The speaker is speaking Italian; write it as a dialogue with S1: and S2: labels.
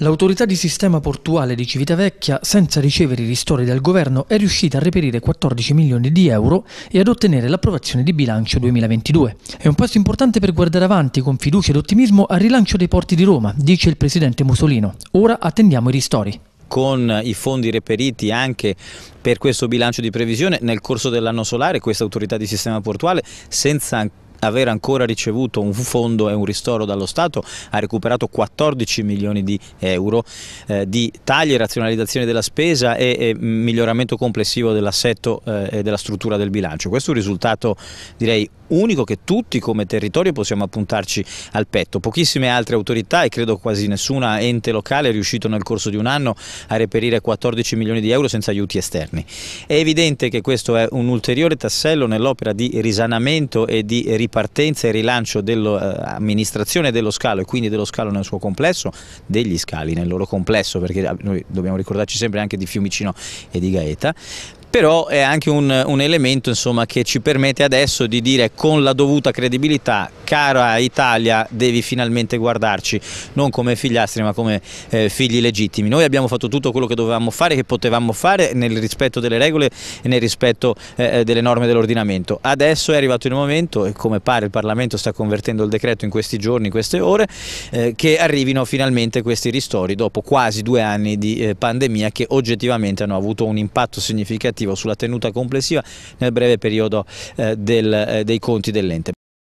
S1: L'autorità di sistema portuale di Civitavecchia, senza ricevere i ristori dal governo, è riuscita a reperire 14 milioni di euro e ad ottenere l'approvazione di bilancio 2022. È un passo importante per guardare avanti con fiducia ed ottimismo al rilancio dei porti di Roma, dice il presidente Musolino. Ora attendiamo i ristori
S2: con i fondi reperiti anche per questo bilancio di previsione nel corso dell'anno solare questa autorità di sistema portuale senza ancora aver ancora ricevuto un fondo e un ristoro dallo Stato, ha recuperato 14 milioni di euro eh, di tagli e razionalizzazione della spesa e, e miglioramento complessivo dell'assetto eh, e della struttura del bilancio. Questo è un risultato direi unico che tutti come territorio possiamo appuntarci al petto. Pochissime altre autorità e credo quasi nessuna ente locale è riuscito nel corso di un anno a reperire 14 milioni di euro senza aiuti esterni. È evidente che questo è un ulteriore tassello nell'opera di risanamento e di risanamento ripartenza e rilancio dell'amministrazione eh, dello scalo e quindi dello scalo nel suo complesso, degli scali nel loro complesso, perché eh, noi dobbiamo ricordarci sempre anche di Fiumicino e di Gaeta, però è anche un, un elemento insomma, che ci permette adesso di dire con la dovuta credibilità cara Italia devi finalmente guardarci non come figliastri ma come eh, figli legittimi. Noi abbiamo fatto tutto quello che dovevamo fare, che potevamo fare nel rispetto delle regole e nel rispetto eh, eh delle norme dell'ordinamento. Adesso è arrivato il momento e come pare il Parlamento sta convertendo il decreto in questi giorni, in queste ore, eh, che arrivino finalmente questi ristori dopo quasi due anni di eh, pandemia che oggettivamente hanno avuto un impatto significativo sulla tenuta complessiva nel breve periodo eh, del, eh, dei conti dell'ente.